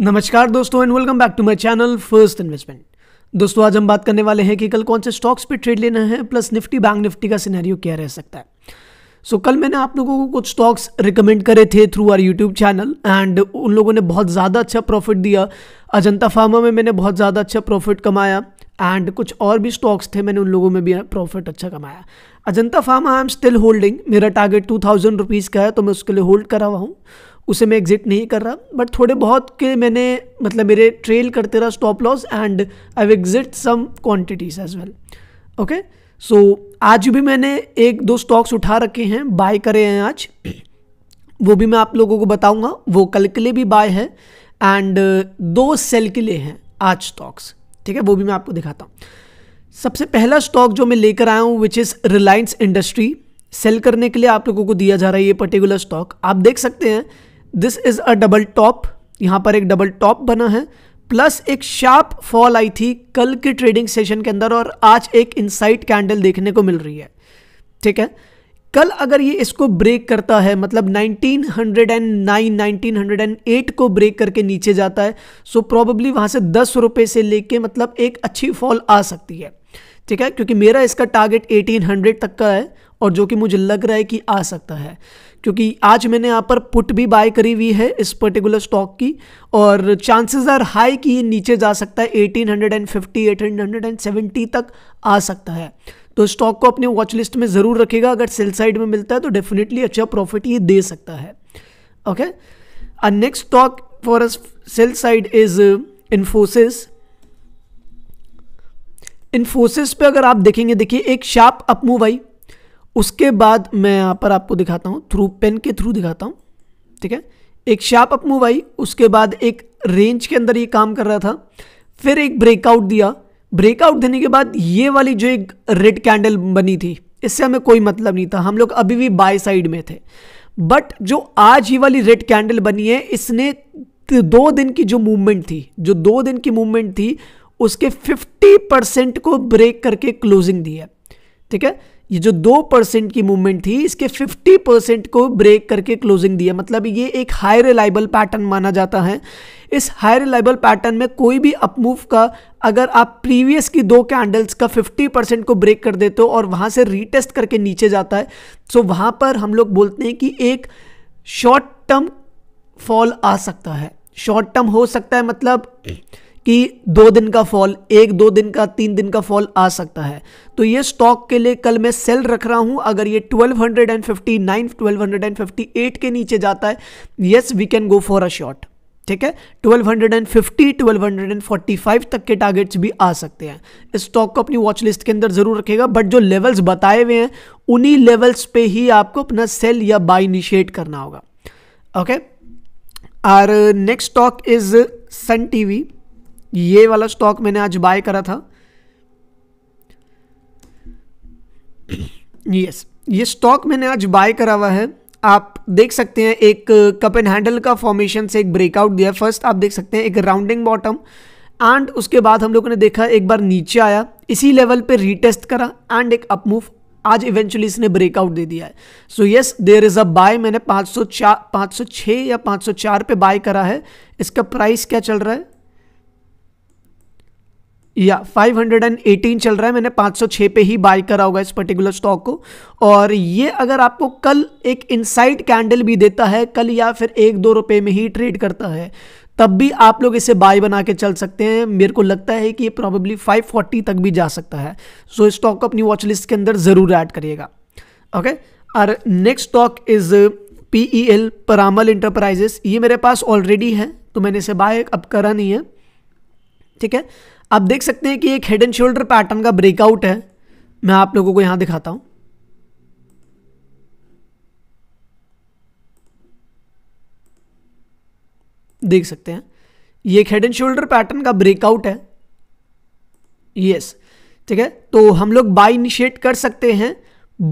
नमस्कार दोस्तों and welcome back to my channel first investment दोस्तों आज हम बात करने वाले हैं कि कल कौन से स्टॉक्स पे ट्रेड लेना है प्लस निफ्टी बैंक निफ्टी का सिनेरियो क्या रह सकता है सो so, कल मैंने आप लोगों को कुछ स्टॉक्स रिकमेंड करे थे through our YouTube channel and उन लोगों ने बहुत ज़्यादा अच्छा प्रॉफिट दिया अजंता फार्मा में मैंने बहुत ज़्यादा अच्छा प्रॉफिट कमाया एंड कुछ और भी स्टॉक्स थे मैंने उन लोगों में भी प्रॉफिट अच्छा कमाया Ajanta pharma I am still holding मेरा टारगेट टू थाउजेंड रुपीज़ का है तो मैं उसके लिए होल्ड करा हुआ हूँ उसे मैं एग्ज़िट नहीं कर रहा बट थोड़े बहुत के मैंने मतलब मेरे ट्रेल करते रहा stop loss and I exit some quantities as well okay so आज भी मैंने एक दो स्टॉक्स उठा रखे हैं बाय करे हैं आज वो भी मैं आप लोगों को बताऊंगा वो कल के लिए भी बाय है एंड uh, दो सेल के लिए हैं आज स्टॉक्स ठीक है वो भी मैं आपको दिखाता हूँ सबसे पहला स्टॉक जो मैं लेकर आया हूँ which is Reliance industry sale करने के लिए आप लोगों को दिया जा रहा है ये पर्टिकुलर स्टॉक आप देख सकते हैं this is a double top यहां पर एक डबल टॉप बना है प्लस एक शार्प फॉल आई थी कल के ट्रेडिंग सेशन के अंदर और आज एक इनसाइट कैंडल देखने को मिल रही है ठीक है कल अगर ये इसको ब्रेक करता है मतलब 1909 1908 को ब्रेक करके नीचे जाता है सो प्रॉब्ली वहां से दस रुपए से लेके मतलब एक अच्छी फॉल आ सकती है ठीक है क्योंकि मेरा इसका टारगेट 1800 तक का है और जो कि मुझे लग रहा है कि आ सकता है क्योंकि आज मैंने यहाँ पर पुट भी बाय करी हुई है इस पर्टिकुलर स्टॉक की और चांसेस आर हाई कि ये नीचे जा सकता है 1850 1870 तक आ सकता है तो स्टॉक को अपने वॉच लिस्ट में ज़रूर रखेगा अगर सेल साइड में मिलता है तो डेफिनेटली अच्छा प्रॉफिट ये दे सकता है okay a next stock for sale side is Infosys Infosys पे अगर आप देखेंगे देखिए एक शार्प अपमूव आई उसके बाद मैं यहाँ पर आपको दिखाता हूँ थ्रू पेन के थ्रू दिखाता हूँ ठीक है एक शार्प अप मूव आई उसके बाद एक रेंज के अंदर ये काम कर रहा था फिर एक ब्रेकआउट दिया ब्रेकआउट देने के बाद ये वाली जो एक रेड कैंडल बनी थी इससे हमें कोई मतलब नहीं था हम लोग अभी भी बाय साइड में थे बट जो आज ही वाली रेड कैंडल बनी है इसने दो दिन की जो मूवमेंट थी जो दो दिन की मूवमेंट थी उसके 50 परसेंट को ब्रेक करके क्लोजिंग दी है ठीक है ये जो दो परसेंट की मूवमेंट थी इसके फिफ्टी परसेंट को ब्रेक करके क्लोजिंग दिया मतलब ये एक हाई रिलायबल पैटर्न माना जाता है इस हाई रिलायबल पैटर्न में कोई भी अपमूव का अगर आप प्रीवियस की दो कैंडल्स का फिफ्टी परसेंट को ब्रेक कर देते हो और वहाँ से रीटेस्ट करके नीचे जाता है सो तो वहाँ पर हम लोग बोलते हैं कि एक शॉर्ट टर्म फॉल आ सकता है शॉर्ट टर्म हो सकता है मतलब कि दो दिन का फॉल एक दो दिन का तीन दिन का फॉल आ सकता है तो ये स्टॉक के लिए कल मैं सेल रख रहा हूँ अगर ये 1259 1258 के नीचे जाता है yes we can go for a short ठीक है 1250 1245 तक के टारगेट्स भी आ सकते हैं इस स्टॉक को अपनी वॉच लिस्ट के अंदर जरूर रखेगा बट जो लेवल्स बताए हुए हैं उन्हीं लेवल्स पे ही आपको अपना सेल या बाय इनिशिएट करना होगा ओके और next stock is Sun TV ये वाला स्टॉक मैंने आज बाय करा था यस ये स्टॉक मैंने आज बाय करा हुआ है आप देख सकते हैं एक कप एंड हैंडल का फॉर्मेशन से एक ब्रेकआउट दिया फर्स्ट आप देख सकते हैं एक राउंडिंग बॉटम एंड उसके बाद हम लोगों ने देखा एक बार नीचे आया इसी लेवल पे रीटेस्ट करा एंड एक अपमूव आज इवेंचुअली इसने ब्रेकआउट दे दिया है so yes there is a buy मैंने 504 506 या 504 पे बाय करा है इसका प्राइस क्या चल रहा है या 518 चल रहा है मैंने 506 पे ही बाय करा होगा इस पर्टिकुलर स्टॉक को और ये अगर आपको कल एक इनसाइड कैंडल भी देता है कल या फिर एक दो रुपए में ही ट्रेड करता है तब भी आप लोग इसे बाय बना के चल सकते हैं मेरे को लगता है कि ये प्रॉबेबली 540 तक भी जा सकता है सो so, स्टॉक को अपनी वॉच लिस्ट के अंदर ज़रूर ऐड करिएगा ओके और next stock is P E L Piramal Enterprises ये मेरे पास ऑलरेडी है तो मैंने इसे बाय अब करा नहीं है ठीक है आप देख सकते हैं कि एक हेड एंड शोल्डर पैटर्न का ब्रेकआउट है मैं आप लोगों को यहां दिखाता हूं देख सकते हैं ये हेड एंड शोल्डर पैटर्न का ब्रेकआउट है यस ठीक है तो हम लोग बाय इनिशिएट कर सकते हैं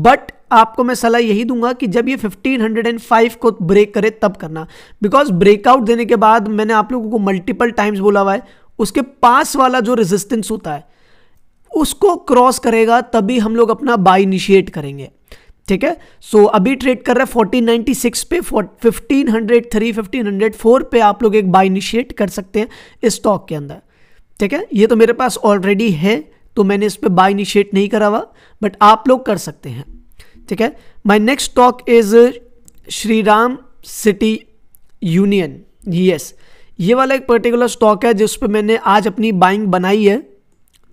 बट आपको मैं सलाह यही दूंगा कि जब ये 1505 को ब्रेक करे तब करना बिकॉज ब्रेकआउट देने के बाद मैंने आप लोगों को मल्टीपल टाइम्स बोला हुआ है उसके पास वाला जो रेजिस्टेंस होता है उसको क्रॉस करेगा तभी हम लोग अपना बाय इनिशिएट करेंगे ठीक है सो अभी ट्रेड कर रहे हैं फोर्टीन नाइनटी सिक्स पे fifteen hundred three fifteen hundred four पे आप लोग एक बाय इनिशिएट कर सकते हैं इस स्टॉक के अंदर ठीक है ये तो मेरे पास ऑलरेडी है तो मैंने इस पर बाय इनिशिएट नहीं करा हुआ बट आप लोग कर सकते हैं ठीक है my next stock is Shri Ram city union yes yes. ये वाला एक पर्टिकुलर स्टॉक है जिस पर मैंने आज अपनी बाइंग बनाई है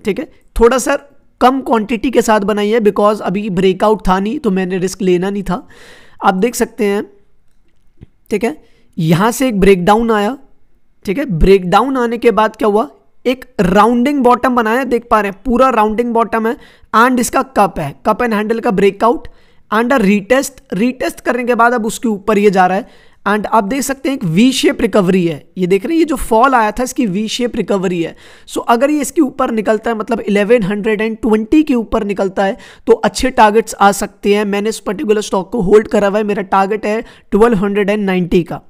ठीक है थोड़ा सा कम क्वांटिटी के साथ बनाई है बिकॉज अभी ब्रेकआउट था नहीं तो मैंने रिस्क लेना नहीं था आप देख सकते हैं ठीक है यहाँ से एक ब्रेकडाउन आया ठीक है ब्रेकडाउन आने के बाद क्या हुआ एक राउंडिंग बॉटम बनाया देख पा रहे हैं पूरा राउंडिंग बॉटम है एंड इसका कप है कप एंड हैंडल का breakout and a retest retest करने के बाद अब उसके ऊपर ये जा रहा है एंड आप देख सकते हैं एक वी शेप रिकवरी है ये देख रहे हैं ये जो फॉल आया था इसकी वी शेप रिकवरी है सो so, अगर ये इसके ऊपर निकलता है मतलब 1120 के ऊपर निकलता है तो अच्छे टारगेट्स आ सकते हैं मैंने इस पर्टिकुलर स्टॉक को होल्ड करा हुआ है मेरा टारगेट है 1290 का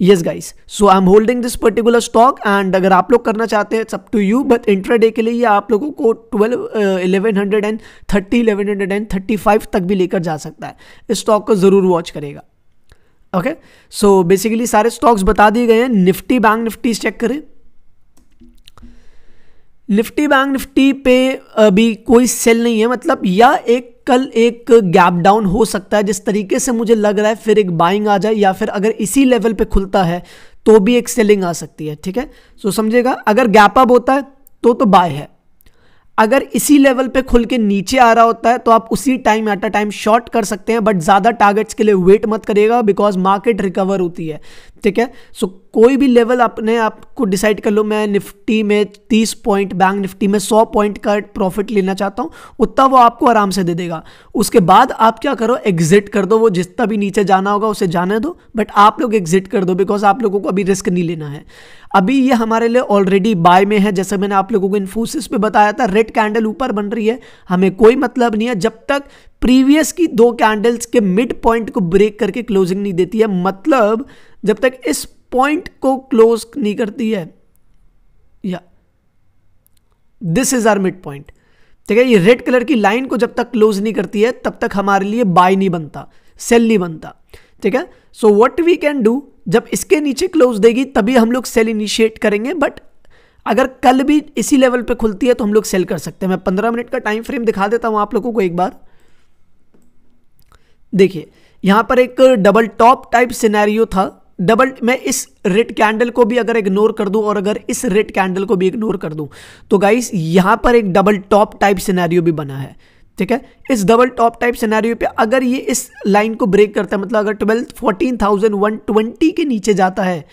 yes guys so I am holding this particular stock and अगर आप लोग करना चाहते हैं सब टू यू बट डे के लिए ये आप लोगों को twelve eleven hundred and thirty eleven hundred and thirty five तक भी लेकर जा सकता है इस स्टॉक को ज़रूर वॉच करेगा ओके सो बेसिकली सारे स्टॉक्स बता दिए गए हैं निफ्टी बैंक निफ्टी चेक करें निफ्टी बैंक निफ्टी पे अभी कोई सेल नहीं है मतलब या एक कल एक गैप डाउन हो सकता है जिस तरीके से मुझे लग रहा है फिर एक बाइंग आ जाए या फिर अगर इसी लेवल पे खुलता है तो भी एक सेलिंग आ सकती है ठीक है सो समझेगा अगर गैप अप होता है तो तो बाय है अगर इसी लेवल पे खुल के नीचे आ रहा होता है तो आप उसी time at a time short कर सकते हैं बट ज़्यादा टारगेट्स के लिए वेट मत करिएगा बिकॉज मार्केट रिकवर होती है ठीक है सो so, कोई भी लेवल अपने आप को डिसाइड कर लो मैं निफ्टी में तीस पॉइंट बैंक निफ्टी में सौ पॉइंट का प्रॉफिट लेना चाहता हूँ उतना वो आपको आराम से दे देगा उसके बाद आप क्या करो एग्जिट कर दो वो जितना भी नीचे जाना होगा उसे जाने दो बट आप लोग एग्जिट कर दो बिकॉज आप लोगों को अभी रिस्क नहीं लेना है अभी ये हमारे लिए ऑलरेडी बाय में है जैसे मैंने आप लोगों को इन्फोसिस पे बताया था रेड कैंडल ऊपर बन रही है हमें कोई मतलब नहीं है जब तक प्रीवियस की दो कैंडल्स के मिड पॉइंट को ब्रेक करके क्लोजिंग नहीं देती है मतलब जब तक इस पॉइंट को क्लोज नहीं करती है या this is our mid point ठीक है ये रेड कलर की लाइन को जब तक क्लोज नहीं करती है तब तक हमारे लिए बाय नहीं बनता सेल नहीं बनता ठीक है so what we can do जब इसके नीचे क्लोज देगी तभी हम लोग सेल इनिशिएट करेंगे बट अगर कल भी इसी लेवल पे खुलती है तो हम लोग सेल कर सकते हैं मैं पंद्रह मिनट का टाइम फ्रेम दिखा देता हूँ आप लोगों को एक बार देखिए यहाँ पर एक डबल टॉप टाइप सिनेरियो था डबल मैं इस रेड कैंडल को भी अगर इग्नोर कर दूं और अगर इस रेड कैंडल को भी इग्नोर कर दूं तो गाइस यहाँ पर एक डबल टॉप टाइप सिनेरियो भी बना है ठीक है इस डबल टॉप टाइप सिनेरियो पे अगर ये इस लाइन को ब्रेक करता है मतलब अगर twelfth fourteen thousand one twenty के नीचे जाता है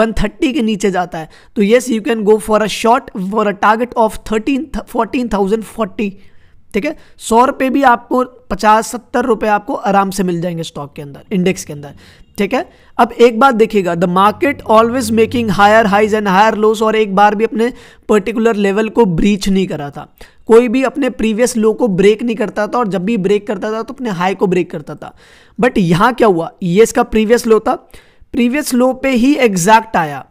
वन थर्टी के नीचे जाता है तो yes you can go for a short for a target of thirteen fourteen thousand forty ठीक है सौ रुपये भी आपको पचास सत्तर रुपये आपको आराम से मिल जाएंगे स्टॉक के अंदर इंडेक्स के अंदर ठीक है अब एक बात देखिएगा the market always making higher highs and higher lows और एक बार भी अपने पर्टिकुलर लेवल को ब्रीच नहीं करा था कोई भी अपने प्रीवियस लो को ब्रेक नहीं करता था और जब भी ब्रेक करता था तो अपने हाई को ब्रेक करता था बट यहाँ क्या हुआ ये इसका प्रीवियस लो था प्रीवियस लो पे ही एग्जैक्ट आया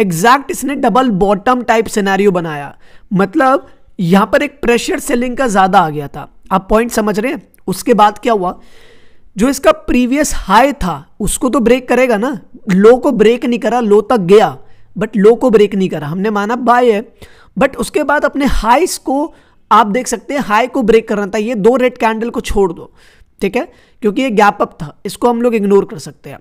एग्जैक्ट इसने डबल बॉटम टाइप सिनेरियो बनाया मतलब यहां पर एक प्रेशर सेलिंग का ज़्यादा आ गया था आप पॉइंट समझ रहे हैं उसके बाद क्या हुआ जो इसका प्रीवियस हाई था उसको तो ब्रेक करेगा ना लो को ब्रेक नहीं करा लो तक गया बट लो को ब्रेक नहीं करा हमने माना बाय है बट उसके बाद अपने हाइस को आप देख सकते हैं हाई को ब्रेक करना था ये दो रेड कैंडल को छोड़ दो ठीक है क्योंकि ये गैप अप था इसको हम लोग इग्नोर कर सकते हैं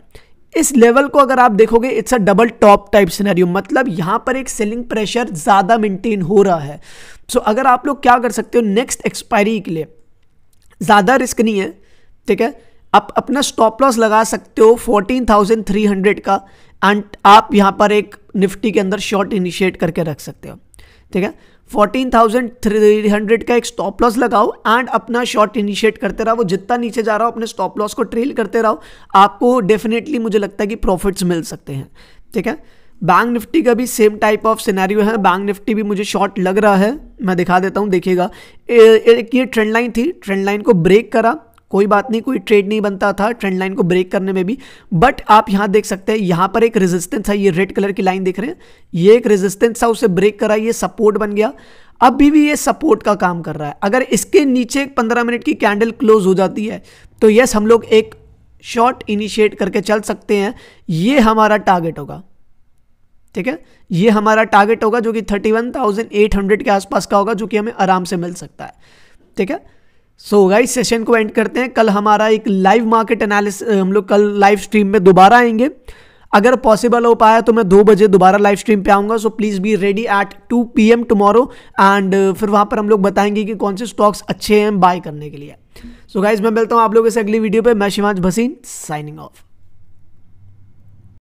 इस लेवल को अगर आप देखोगे it's a double top type scenario मतलब यहां पर एक सेलिंग प्रेशर ज़्यादा मेंटेन हो रहा है सो so, अगर आप लोग क्या कर सकते हो नेक्स्ट एक्सपायरी के लिए ज़्यादा रिस्क नहीं है ठीक है आप अपना स्टॉप लॉस लगा सकते हो 14,300 का एंड आप यहां पर एक निफ्टी के अंदर शॉर्ट इनिशिएट करके रख सकते हो ठीक है 14,300 का एक स्टॉप लॉस लगाओ एंड अपना शॉर्ट इनिशिएट करते रहो जितना नीचे जा रहा हो अपने स्टॉप लॉस को ट्रेल करते रहो आपको डेफिनेटली मुझे लगता है कि प्रॉफिट्स मिल सकते हैं ठीक है बैंक निफ्टी का भी सेम टाइप ऑफ सिनेरियो है बैंक निफ्टी भी मुझे शॉर्ट लग रहा है मैं दिखा देता हूँ देखिएगा एक ये ट्रेंड लाइन थी ट्रेंड लाइन को ब्रेक करा कोई बात नहीं कोई ट्रेड नहीं बनता था ट्रेंड लाइन को ब्रेक करने में भी बट आप यहां देख सकते हैं यहां पर एक रेजिस्टेंस है ये रेड कलर की लाइन देख रहे हैं ये एक रेजिस्टेंस था उसे ब्रेक करा ये सपोर्ट बन गया अभी भी ये सपोर्ट का काम कर रहा है अगर इसके नीचे पंद्रह मिनट की कैंडल क्लोज हो जाती है तो यस हम लोग एक शॉर्ट इनिशिएट करके चल सकते हैं ये हमारा टारगेट होगा ठीक है ये हमारा टारगेट होगा जो कि 31,800 के आसपास का होगा जो कि हमें आराम से मिल सकता है ठीक है सो गाइस सेशन को एंड करते हैं कल हमारा एक लाइव मार्केट एनालिस हम लोग कल लाइव स्ट्रीम में दोबारा आएंगे अगर पॉसिबल हो पाया तो मैं दो बजे दोबारा लाइव स्ट्रीम पे आऊँगा so please be ready at two P M tomorrow and फिर वहाँ पर हम लोग बताएंगे कि कौन से स्टॉक्स अच्छे हैं बाय करने के लिए सो so गाइज मैं मिलता हूँ आप लोगों से अगली वीडियो पे मैं शिवाज भसीन साइनिंग ऑफ